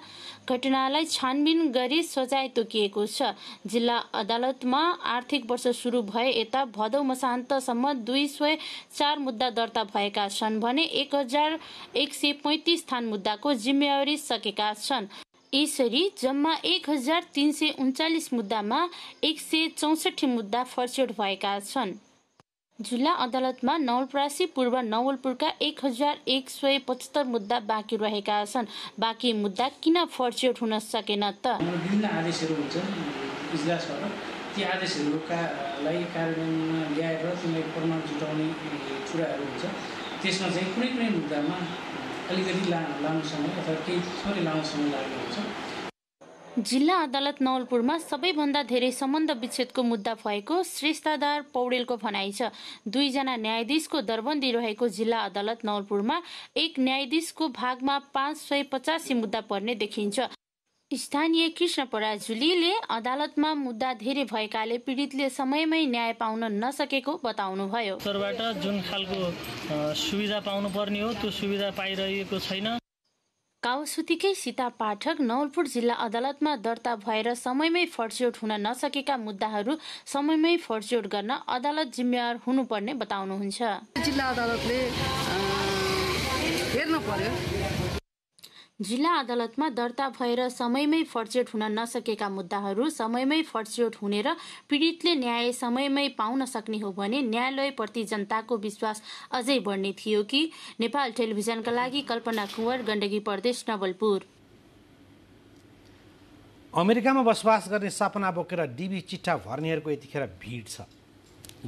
घटनालाई छानबिन गरी सजाय तोकिएको छ जिल्ला अदालतमा आर्थिक वर्ष सुरु भए यता भदौ मसान्तसम्म दुई सय चार मुद्दा दर्ता भएका छन् भने एक हजार एक सय पैँतिस स्थान मुद्दाको जिम्मेवारी सकेका छन् यसरी जम्मा एक हजार तिन सय उन्चालिस मुद्दामा एक सय चौसठी मुद्दा फर्चेड भएका छन् जिल्ला अदालतमा नवलपरासी पूर्व नवलपुरका एक हजार एक सय पचहत्तर मुद्दा बाँकी रहेका छन् बाँकी मुद्दा किन फर्चेड हुन सकेन त विभिन्न आदेशहरू हुन्छन् इजलासबाट ती आदेशहरूका लागि कार्यान्वयनमा ल्याएर तिनलाई प्रमाण जुटाउने कुराहरू हुन्छ त्यसमा चाहिँ कुनै कुनै मुद्दामा अलिकति ला लामो समय अथवा केही थोरै लामो समय लागेको हुन्छ जिल्ला अदालत नवलपुरमा सबैभन्दा धेरै सम्बन्ध विच्छेदको मुद्दा भएको श्रेष्ठादार पौडेलको भनाइ छ दुईजना न्यायाधीशको दरबन्दी रहेको जिल्ला अदालत नवलपुरमा एक न्यायाधीशको भागमा पाँच सय पचासी मुद्दा पर्ने देखिन्छ स्थानीय कृष्ण पराजुलीले अदालतमा मुद्दा धेरै भएकाले पीडितले समयमै न्याय पाउन नसकेको बताउनुभयो जुन खालको सुविधा पाउनुपर्ने हो त्यो सुविधा पाइरहेको छैन काउसुतीकै सीता पाठक नवलपुर जिल्ला अदालतमा दर्ता भएर समयमै फर्चोट हुन नसकेका मुद्दाहरू समयमै फर्चोट गर्न अदालत जिम्मेवार हुनुपर्ने बताउनुहुन्छ जिल्ला अदालतले हेर्न पर्यो जिल्ला अदालतमा दर्ता भएर समयमै फर्चेट हुन नसकेका मुद्दाहरू समयमै फर्चेट हुने र पीडितले न्याय समयमै पाउन सक्ने हो भने न्यायालयप्रति जनताको विश्वास अझै बढ्ने थियो कि नेपाल टेलिभिजनका लागि कल्पना कुँवर गण्डकी प्रदेश नवलपुर अमेरिकामा बसोबास गर्ने सपना बोकेर डिबी चिट्ठा भर्नेहरूको यतिखेर भिड छ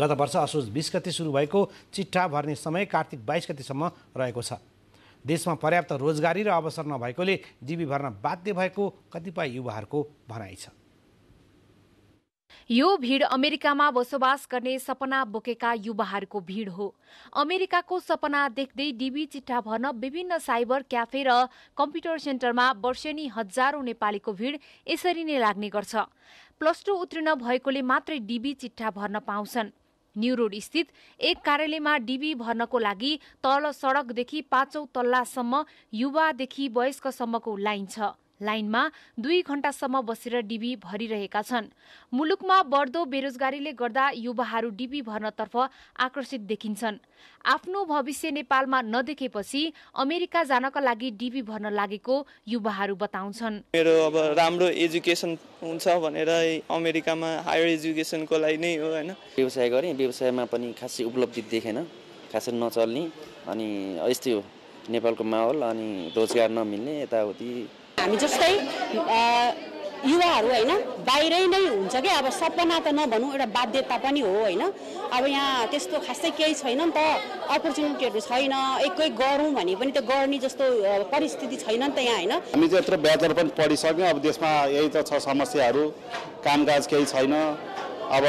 गत वर्ष असोज बिस गते सुरु भएको चिट्ठा भर्ने समय कार्तिक बाइस गतिसम्म रहेको छ देशमा पर्याप्त रोजगारी र अवसर नभएकोले जीवी भर्न बाध्य भएको कतिपय युवाहरूको भनाइ छ यो भिड अमेरिकामा बसोबास गर्ने सपना बोकेका युवाहरूको भिड हो अमेरिकाको सपना देख्दै डिबी चिट्ठा भर्न विभिन्न साइबर क्याफे र कम्प्युटर सेन्टरमा वर्षेनी हजारौं नेपालीको भिड यसरी नै लाग्ने गर्छ प्लस टू उत्तीर्ण भएकोले मात्रै डिबी चिट्ठा भर्न पाउँछन् न्यू स्थित एक कार्यालयमा डिबी भर्नको लागि तल सडकदेखि पाँचौँ तल्लासम्म युवादेखि वयस्कसम्मको लाइन छ लाइनमा दुई घण्टासम्म बसेर डिबी भरिरहेका छन् मुलुकमा बढ्दो बेरोजगारीले गर्दा युवाहरू डिबी भर्नतर्फ आकर्षित देखिन्छन् आफ्नो भविष्य नेपालमा नदेखेपछि अमेरिका जानका लागि डिबी भर्न लागेको युवाहरू बताउँछन् मेरो अब राम्रो एजुकेसन हुन्छ भनेर अमेरिकामा हायर एजुकेसनको लागि नै हो होइन व्यवसाय गरेँ व्यवसायमा पनि खासै उपलब्धि देखेन खासै नचल्ने अनि यस्तै हो नेपालको माहौल अनि रोजगार नमिल्ने यताउति हामी जस्तै युवाहरू होइन बाहिरै नै हुन्छ क्या अब सपना त नभनौँ एउटा बाध्यता पनि हो होइन अब यहाँ त्यस्तो खासै केही छैन नि त अपर्च्युनिटीहरू छैन एकै गरौँ भने पनि त गर्ने जस्तो परिस्थिति छैन नि त यहाँ होइन हामी चाहिँ यत्रो ब्याचलर पनि पढिसक्यौँ अब देशमा यही त छ समस्याहरू कामकाज केही छैन अब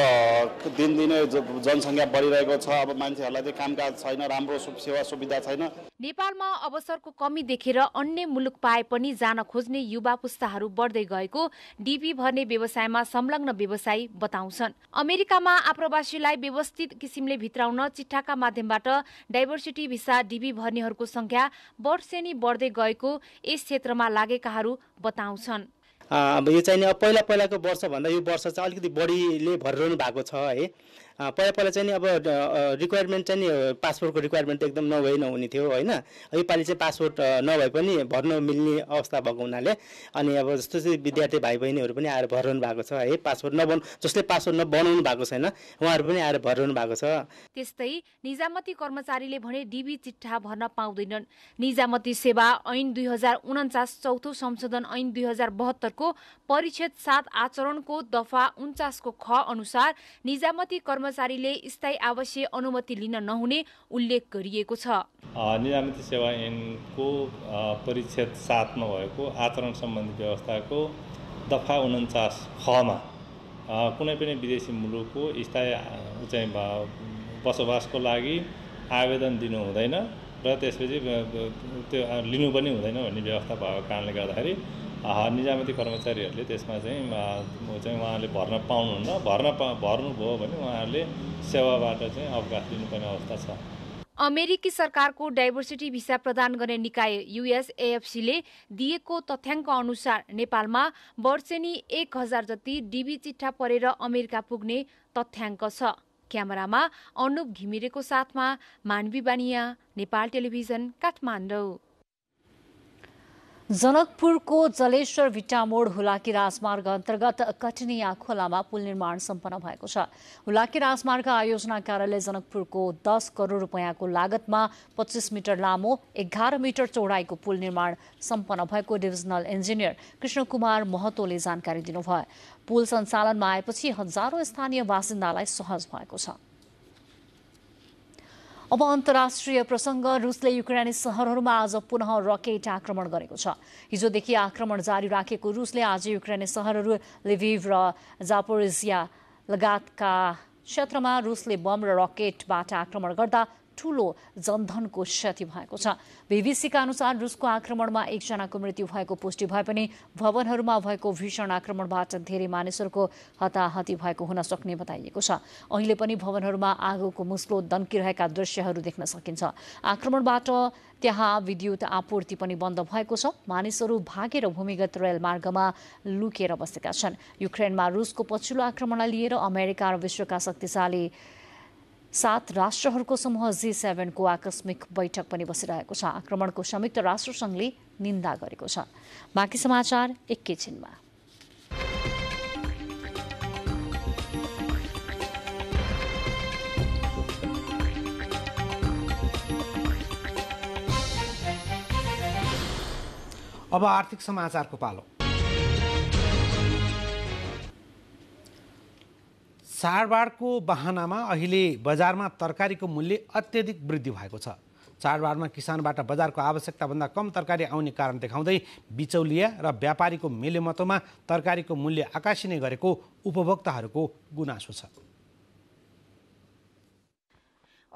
दिनदिनै जनसङ्ख्या बढिरहेको छ अब मान्छेहरूलाई चाहिँ कामकाज छैन राम्रो सेवा सुविधा छैन नेपालमा अवसरको कमी देखेर अन्य मुलुक पाए पनि जान खोज्ने युवा पुस्ताहरू बढ्दै गएको डिपी भर्ने व्यवसायमा संलग्न व्यवसायी बताउँछन् अमेरिकामा आप्रवासीलाई व्यवस्थित किसिमले भित्राउन चिट्ठाका माध्यमबाट डाइभर्सिटी भिसा डिपी भर्नेहरूको संख्या वर्षेनी बढ्दै गएको यस क्षेत्रमा लागेकाहरू बताउँछन् अब यो चाहिँ नि अब पहिला पहिलाको वर्षभन्दा यो वर्ष चाहिँ अलिकति बढीले भरिरहनु भएको छ है पहिला पहिला चाहिँ नि अब रिक्वायरमेन्ट चाहिँ नि पासपोर्टको रिक्वायरमेन्ट एकदम नभई नहुने थियो होइन योपालि चाहिँ पासपोर्ट नभए पनि भर्न मिल्ने अवस्था भएको हुनाले अनि अब जस्तो चाहिँ विद्यार्थी भाइ बहिनीहरू पनि आएर भर्नु भएको छ है पासपोर्ट नबन जसले पासपोर्ट नबनाउनु भएको छैन उहाँहरू पनि आएर भर्नु भएको छ त्यस्तै निजामती कर्मचारीले भने डिबी चिट्ठा भर्न पाउँदैनन् निजामती सेवा ऐन दुई हजार उन्चास चौथो संशोधन ऐन दुई हजार बहत्तरको परिच्छेद सात आचरणको दफा उन्चासको ख अनुसार निजामती कर्म कर्मचारीले स्थायी आवासीय अनुमति लिन नहुने उल्लेख गरिएको छ निजामित सेवा ऐनको परिच्छेद सातमा भएको आचरण सम्बन्धी व्यवस्थाको दफा उन्चास खमा कुनै पनि विदेशी मुलुकको स्थायी चाहिँ बसोबासको लागि आवेदन दिनु हुँदैन र त्यसपछि त्यो लिनु पनि हुँदैन भन्ने व्यवस्था भएको कारणले गर्दाखेरि निजामती कर्मचारीहरूले त्यसमा चाहिँ चाहिँ उहाँहरूले भर्न पाउनुहुन्न भर्न पा भर्नुभयो भने उहाँहरूले सेवाबाट चाहिँ अवकाश लिनुपर्ने अवस्था छ अमेरिकी सरकारको डाइभर्सिटी भिसा प्रदान गर्ने निकाय युएसएएफसीले दिएको तथ्याङ्क अनुसार नेपालमा वर्षेनी एक हजार जति डिबी चिट्ठा परेर अमेरिका पुग्ने तथ्याङ्क छ क्यामेरामा अनुप घिमिरेको साथमा मानवी बानिया नेपाल टेलिभिजन काठमाडौँ जनकपुरको जलेश्वर भिटामोड हुलाकी राजमार्ग अन्तर्गत कटनिया खोलामा पुल निर्माण सम्पन्न भएको छ हुलाकी राजमार्ग आयोजना कार्यालय जनकपुरको दस करोड रुपियाँको लागतमा पच्चिस मिटर लामो एघार मिटर चौडाइको पुल निर्माण सम्पन्न भएको डिभिजनल इन्जिनियर कृष्ण कुमार महतोले जानकारी दिनुभयो पुल सञ्चालनमा आएपछि हजारौं स्थानीय बासिन्दालाई सहज भएको छ अब अन्तर्राष्ट्रिय प्रसङ्ग रुसले युक्रेनी सहरहरूमा आज पुनः रकेट आक्रमण गरेको छ हिजोदेखि आक्रमण जारी राखेको रुसले आज युक्रेनी सहरहरू लिभिभ र जापोरिजिया लगायतका क्षेत्रमा रुसले बम र रकेटबाट आक्रमण गर्दा ठूलो जनधनको क्षति भएको छ बिबिसीका अनुसार रुसको आक्रमणमा एकजनाको मृत्यु भएको पुष्टि भए पनि भवनहरूमा भएको भीषण आक्रमणबाट धेरै मानिसहरूको हताहती भएको हुन सक्ने बताइएको छ अहिले पनि भवनहरूमा आगोको मुस्लो दन्किरहेका दृश्यहरू देख्न सकिन्छ आक्रमणबाट त्यहाँ विद्युत आपूर्ति पनि बन्द भएको छ मानिसहरू भागेर भूमिगत रेल मार्गमा लुकेर बसेका छन् युक्रेनमा रुसको पछिल्लो आक्रमणलाई लिएर अमेरिका र विश्वका शक्तिशाली सात राष्ट्रहरूको समूह जी सेभेनको आकस्मिक बैठक पनि बसिरहेको छ आक्रमणको संयुक्त राष्ट्रसङ्घले निन्दा गरेको छ बाँकी समाचार एकैछिनमा अब आर्थिक समाचारको पालो चाडबाडको बहानामा अहिले बजारमा तरकारीको मूल्य अत्यधिक वृद्धि भएको छ चाडबाडमा किसानबाट बजारको आवश्यकताभन्दा कम तरकारी आउने कारण देखाउँदै बिचौलिया र व्यापारीको मेलेमतोमा तरकारीको मूल्य आकाशिने गरेको उपभोक्ताहरूको गुनासो छ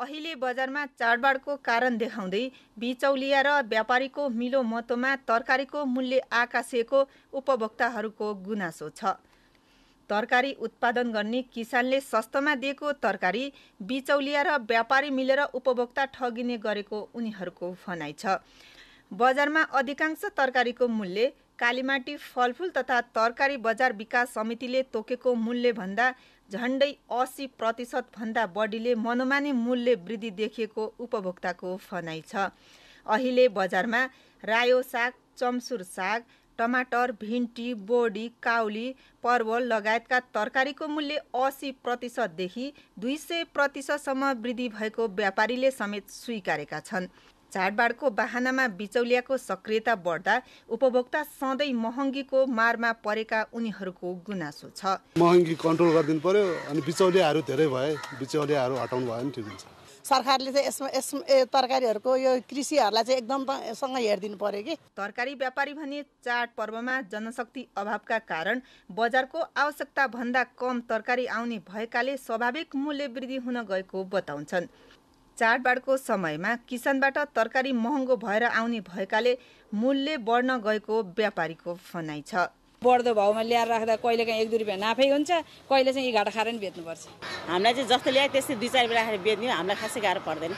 अहिले बजारमा चाडबाडको कारण देखाउँदै बिचौलिया र व्यापारीको मिलोमतोमा तरकारीको मूल्य आकाशिएको उपभोक्ताहरूको गुनासो छ तरकारी उत्पादन गर्ने किसानले सस्तोमा दिएको तरकारी बिचौलिया र व्यापारी मिलेर उपभोक्ता ठगिने गरेको उनीहरूको भनाइ छ बजारमा अधिकांश तरकारीको मूल्य कालीमाटी फलफुल तथा तरकारी बजार विकास समितिले तोकेको मूल्यभन्दा झन्डै असी प्रतिशतभन्दा बढीले मनोमानी मूल्य वृद्धि देखिएको उपभोक्ताको भनाइ छ अहिले बजारमा रायो साग चम्सुर साग टमाटर भिन्टी बोडी काउली परवल लगायतका तरकारीको मूल्य असी प्रतिशतदेखि दुई सय प्रतिशतसम्म वृद्धि भएको व्यापारीले समेत स्वीकारेका छन् चाडबाडको बाहनामा बिचौलियाको सक्रियता बढ्दा उपभोक्ता सधैँ महँगीको मारमा परेका उनीहरूको गुनासो छ महँगी कन्ट्रोल गरिदिनु पर्यो अनि बिचौलियाहरू धेरै भए बिचौलियाहरू हटाउनु भयो भने ठिक हुन्छ सरकारले चाहिँ यसमा यस तरकारीहरूको यो कृषिहरूलाई चाहिँ एकदमसँग हेरिदिनु पर्यो कि तरकारी व्यापारी भने चाडपर्वमा जनशक्ति अभावका कारण बजारको आवश्यकता भन्दा कम तरकारी आउने भएकाले स्वाभाविक मूल्य वृद्धि हुन गएको बताउँछन् चाडबाडको समयमा किसानबाट तरकारी महँगो भएर आउने भएकाले मूल्य बढ्न गएको व्यापारीको भनाइ छ बढ्दो भाउमा ल्याएर राख्दा कहिले काहीँ एक दुई रुपियाँ नाफै हुन्छ कहिले चाहिँ घाटा खाएर नि बेच्नुपर्छ हामीलाई चाहिँ जस्तो ल्याए त्यस्तै दुई चार राखेर बेच्ने हामीलाई खासै गाह्रो पर्दैन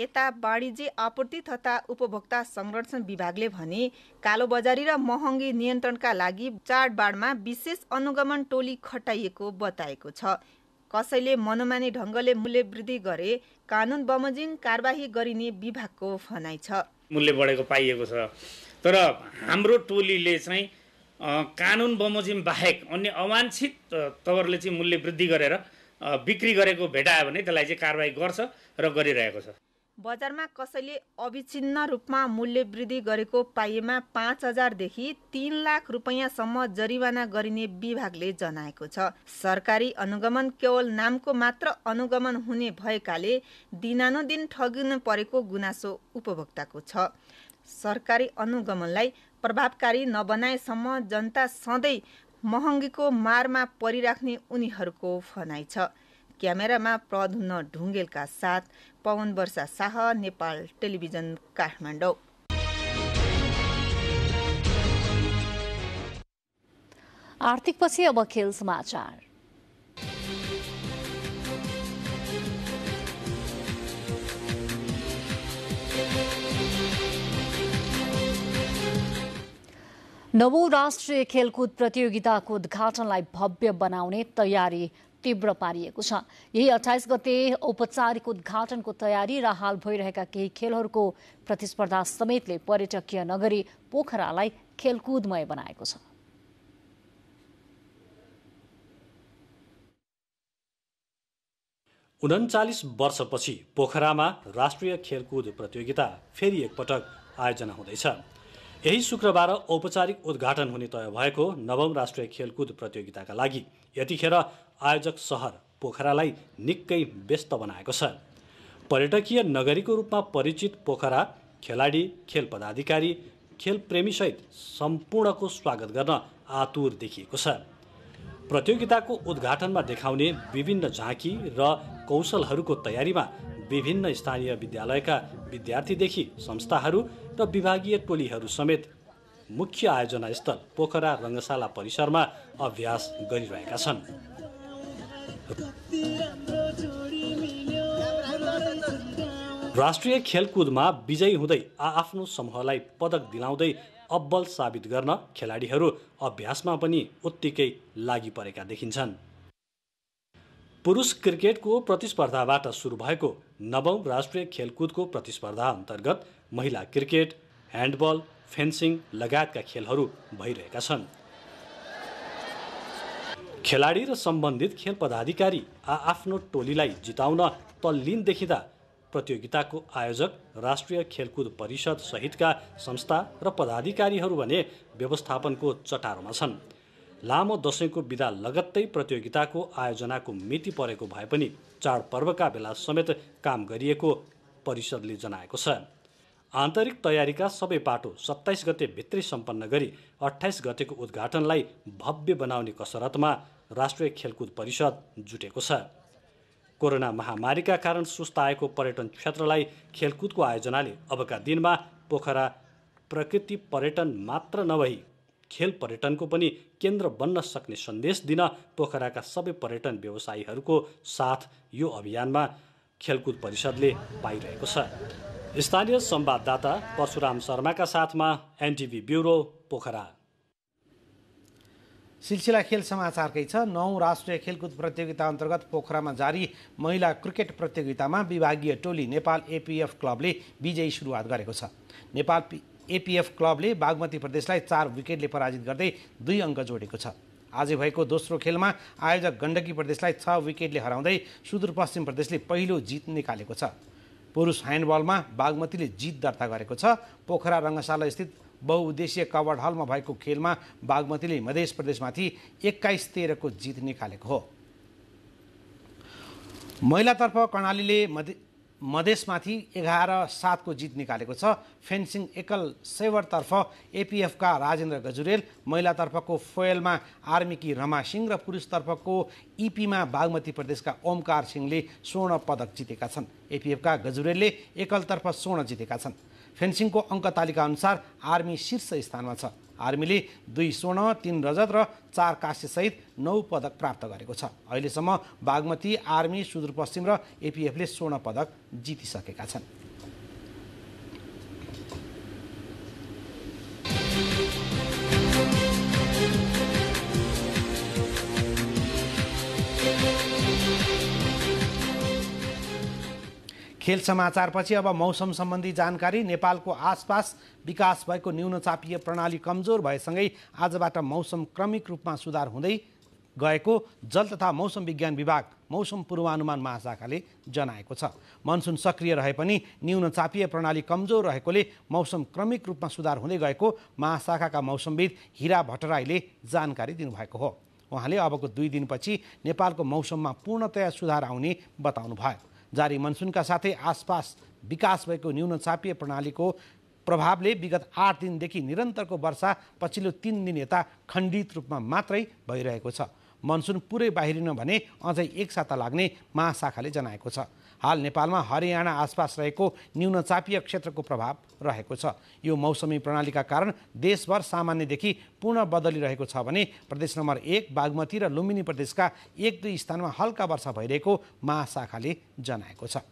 यता वाणिज्य आपूर्ति तथा उपभोक्ता संरक्षण विभागले भने कालो बजारी र महँगी नियन्त्रणका लागि चाडबाडमा विशेष अनुगमन टोली खटाइएको बताएको छ कसैले मनोमानी ढङ्गले मूल्य वृद्धि गरे कानुन बमोजिम कारवाही गरिने विभागको भनाइ छ मूल्य बढेको पाइएको छ तर हाम्रो टोलीले चाहिँ कानुन बमोजिम बाहेक अन्य अवान्छित तवरले चाहिँ मूल्य वृद्धि गरेर बिक्री गरेको भेटायो भने त्यसलाई चाहिँ कारवाही गर्छ र गरिरहेको छ बजारमा कसैले अविच्छिन्न रूपमा मूल्य वृद्धि गरेको पाइएमा पाँच हजारदेखि तिन लाख रुपियाँसम्म जरिवाना गरिने विभागले जनाएको छ सरकारी अनुगमन केवल नामको मात्र अनुगमन हुने भएकाले दिनानुदिन ठगिन परेको गुनासो उपभोक्ताको छ सरकारी अनुगमनलाई प्रभावकारी नबनाएसम्म जनता सधैँ महँगीको मारमा परिराख्ने उनीहरूको भनाइ छ क्यामेरामा प्रधुन ढुङ्गेलका साथ पवन वर्षा शाह नेपाल टेलिभिजन काठमाडौँ आर्थिक पछि अब खेल समाचार नवौं राष्ट्रिय खेलकुद प्रतियोगिताको उद्घाटनलाई भव्य बनाउने तयारी तीव्र पारिएको छ यही अठाइस गते औपचारिक उद्घाटनको तयारी र हाल भइरहेका केही खेलहरूको प्रतिस्पर्धा समेतले पर्यटकीय नगरी पोखरालाई खेलकुदमय बनाएको छ उन्चालिस वर्षपछि पोखरामा राष्ट्रिय खेलकुद प्रतियोगिता फेरि एकपटक आयोजना हुँदैछ यही शुक्रबार औपचारिक उद्घाटन हुने तय भएको नवम राष्ट्रिय खेलकुद प्रतियोगिताका लागि यतिखेर आयोजक सहर पोखरालाई निकै व्यस्त बनाएको छ पर्यटकीय नगरीको रूपमा परिचित पोखरा खेलाडी खेल पदाधिकारी खेल प्रेमीसहित सम्पूर्णको स्वागत गर्न आतुर देखिएको छ प्रतियोगिताको उद्घाटनमा देखाउने विभिन्न झाँकी र कौशलहरूको तयारीमा विभिन्न स्थानीय विद्यालयका विद्यार्थीदेखि संस्थाहरू र विभागीय टोलीहरू समेत मुख्य आयोजना स्थल पोखरा रङ्गशाला परिसरमा अभ्यास गरिरहेका छन् राष्ट्रिय खेलकुदमा विजयी हुँदै आआफ्नो समूहलाई पदक दिलाउँदै अब्बल साबित गर्न खेलाडीहरू अभ्यासमा पनि उत्तिकै लागि परेका देखिन्छन् पुरुष क्रिकेटको प्रतिस्पर्धाबाट सुरु भएको नवौँ राष्ट्रिय खेलकुदको प्रतिस्पर्धा अन्तर्गत महिला क्रिकेट ह्यान्डबल फेन्सिङ लगायतका खेलहरू भइरहेका छन् खेलाडी र सम्बन्धित खेल पदाधिकारी आआफ्नो टोलीलाई जिताउन तल्लीन देखिँदा प्रतियोगिताको आयोजक राष्ट्रिय खेलकुद परिषद सहितका संस्था र पदाधिकारीहरू भने व्यवस्थापनको चटारोमा छन् लामो दसैँको विदा लगत्तै प्रतियोगिताको आयोजनाको मिति परेको भए पनि चाडपर्वका बेला समेत काम गरिएको परिषदले जनाएको छ आन्तरिक तयारीका सबै पाटो सत्ताइस गते भित्रै सम्पन्न गरी अठाइस गतेको उद्घाटनलाई भव्य बनाउने कसरतमा राष्ट्रिय खेलकुद परिषद जुटेको छ कोरोना महामारीका कारण सुस्त आएको पर्यटन क्षेत्रलाई खेलकुदको आयोजनाले अबका दिनमा पोखरा प्रकृति पर्यटन मात्र नभई खेल पर्यटनको पनि केन्द्र बन्न सक्ने सन्देश दिन पोखराका सबै पर्यटन व्यवसायीहरूको साथ यो अभियानमा खेलकुद परिषदले पाइरहेको छ स्थानीय संवाददाता परशुराम शर्माका साथमा एनटिभी ब्युरो पोखरा सिलसिला खेल समाचारकै छ नौ राष्ट्रिय खेलकुद प्रतियोगिता अन्तर्गत पोखरामा जारी महिला क्रिकेट प्रतियोगितामा विभागीय टोली नेपाल एपिएफ क्लबले विजयी सुरुवात गरेको छ नेपाल एपिएफ क्लबले बागमती प्रदेशलाई चार विकेटले पराजित गर्दै दुई अङ्क जोडेको छ आज भएको दोस्रो खेलमा आयोजक गण्डकी प्रदेशलाई छ विकेटले हराउँदै सुदूरपश्चिम प्रदेशले पहिलो जित निकालेको छ पुरुष ह्यान्डबलमा बागमतीले जित दर्ता गरेको छ पोखरा रङ्गशाला स्थित बहुउद्देश्य कवर्ड हलमा भएको खेलमा बागमतीले मधेस प्रदेशमाथि एक्काइस तेह्रको जित निकालेको हो महिलातर्फ कर्णालीले मध्य मधेसमाथि एघार सातको जित निकालेको छ फेन्सिङ एकल सेवरतर्फ एपिएफका राजेन्द्र गजुरेल महिलातर्फको फोयलमा आर्मीकी रमा सिंह र पुरुषतर्फको इपीमा बागमती प्रदेशका ओमकार सिंहले स्वर्ण पदक जितेका छन् एपिएफका गजुरेलले एकलतर्फ स्वर्ण जितेका छन् फेन्सिङको अङ्क तालिका अनुसार आर्मी शीर्ष स्थानमा छ आर्मीले दुई स्वर्ण तिन रजत र चार काँस्यसहित नौ पदक प्राप्त गरेको छ अहिलेसम्म बागमती आर्मी सुदूरपश्चिम र एपिएफले स्वर्ण पदक जितिसकेका छन् खेल समाचारपछि अब मौसम सम्बन्धी जानकारी नेपालको आसपास विकास भएको न्यूनचापीय प्रणाली कमजोर भएसँगै आजबाट मौसम क्रमिक रूपमा सुधार हुँदै गएको जल तथा मौसम विज्ञान विभाग मौसम पूर्वानुमान महाशाखाले जनाएको छ मनसुन सक्रिय रहे पनि न्यूनचापीय प्रणाली कमजोर रहेकोले मौसम क्रमिक रूपमा सुधार हुँदै गएको महाशाखाका मौसमविद हिरा भट्टराईले जानकारी दिनुभएको हो उहाँले अबको दुई दिनपछि नेपालको मौसममा पूर्णतया सुधार आउने बताउनुभयो जारी मनसुनका साथै आसपास विकास भएको न्यून प्रणालीको प्रभावले विगत आठ दिनदेखि निरन्तरको वर्षा पछिल्लो तिन दिन यता खण्डित रूपमा मात्रै भइरहेको छ मनसुन पुरै बाहिरिन भने अझै एक साता लाग्ने महाशाखाले जनाएको छ हाल नेपालमा हरियाणा आसपास रहेको न्यूनचापीय क्षेत्रको प्रभाव रहेको छ यो मौसमी प्रणालीका कारण देशभर सामान्यदेखि पूर्ण बदलिरहेको छ भने प्रदेश नम्बर एक बागमती र लुम्बिनी प्रदेशका एक दुई स्थानमा हल्का वर्षा भइरहेको महाशाखाले जनाएको छ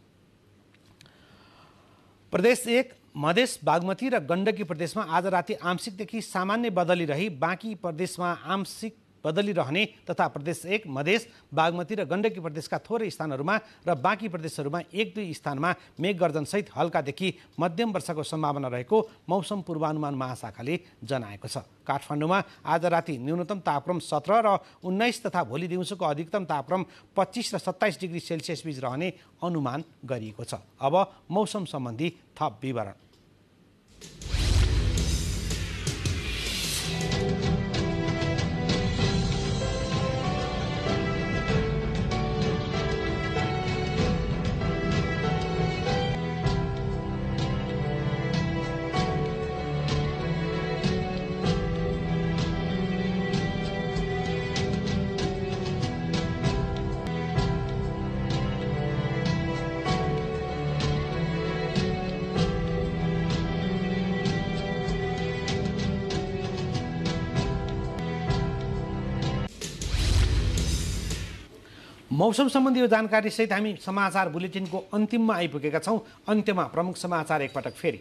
प्रदेश एक मधेस बागमती र गण्डकी प्रदेशमा आज राति आंशिकदेखि सामान्य बदली रही बाँकी प्रदेशमा आंशिक बदलिरहने तथा प्रदेश एक मधेस बागमती र गण्डकी प्रदेशका थोरै स्थानहरूमा र बाँकी प्रदेशहरूमा एक दुई स्थानमा मेघगर्जनसहित हल्कादेखि मध्यम वर्षाको सम्भावना रहेको मौसम पूर्वानुमान महाशाखाले जनाएको छ काठमाडौँमा आज राति न्यूनतम तापक्रम सत्र र उन्नाइस तथा भोलि दिउँसोको अधिकतम तापक्रम पच्चिस र सत्ताइस डिग्री सेल्सियस बिच रहने अनुमान गरिएको छ अब मौसम सम्बन्धी थप विवरण मौसम सम्बन्धी यो जानकारी सहित हामी समाचार बुलेटिनको अन्तिममा आइपुगेका छौँ अन्त्यमा प्रमुख समाचार एकपटक फेरि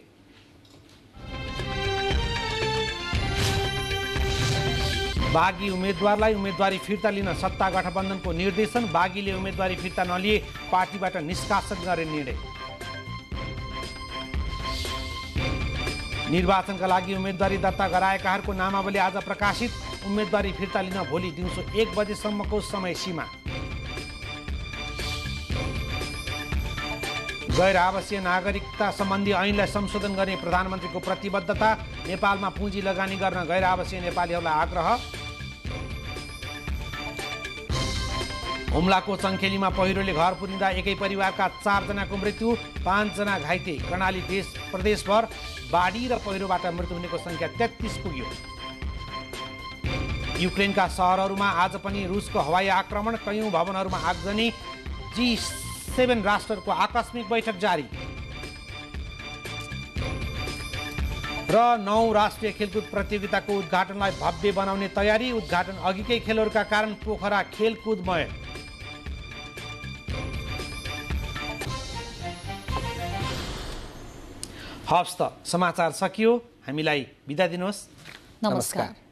बागी उम्मेद्वारलाई उम्मेदवारी फिर्ता लिन सत्ता गठबन्धनको निर्देशन बागीले उम्मेदवारी फिर्ता नलिए पार्टीबाट निष्कासन गर्ने निर्णय निर्वाचनका लागि उम्मेदवारी दर्ता गराएकाहरूको नामावली आज प्रकाशित उम्मेदवारी फिर्ता लिन भोलि दिउँसो एक बजेसम्मको समय सीमा गैर आवासीय नागरिकता सम्बन्धी ऐनलाई संशोधन गर्ने प्रधानमन्त्रीको प्रतिबद्धता नेपालमा पुँजी लगानी गर्न गैर आवासीय नेपालीहरूलाई आग्रह हुम्लाको चङ्खेलीमा पहिरोले घर पुरिँदा एकै परिवारका चारजनाको मृत्यु पाँचजना घाइते कर्णाली देश प्रदेशभर बाढी र पहिरोबाट मृत्यु हुनेको सङ्ख्या तेत्तिस पुग्यो युक्रेनका सहरहरूमा आज पनि रुसको हवाई आक्रमण कैयौँ भवनहरूमा आगजनी जी सेभेन राष्ट्रहरूको आकस्मिक बैठक जारी र नौ राष्ट्रिय खेलकुद प्रतियोगिताको उद्घाटनलाई भव्य बनाउने तयारी उद्घाटन अघिकै खेलहरूका कारण पोखरा खेलकुदमय हवस् त समाचार सकियो हामीलाई बिदा दिनुहोस् नमस्कार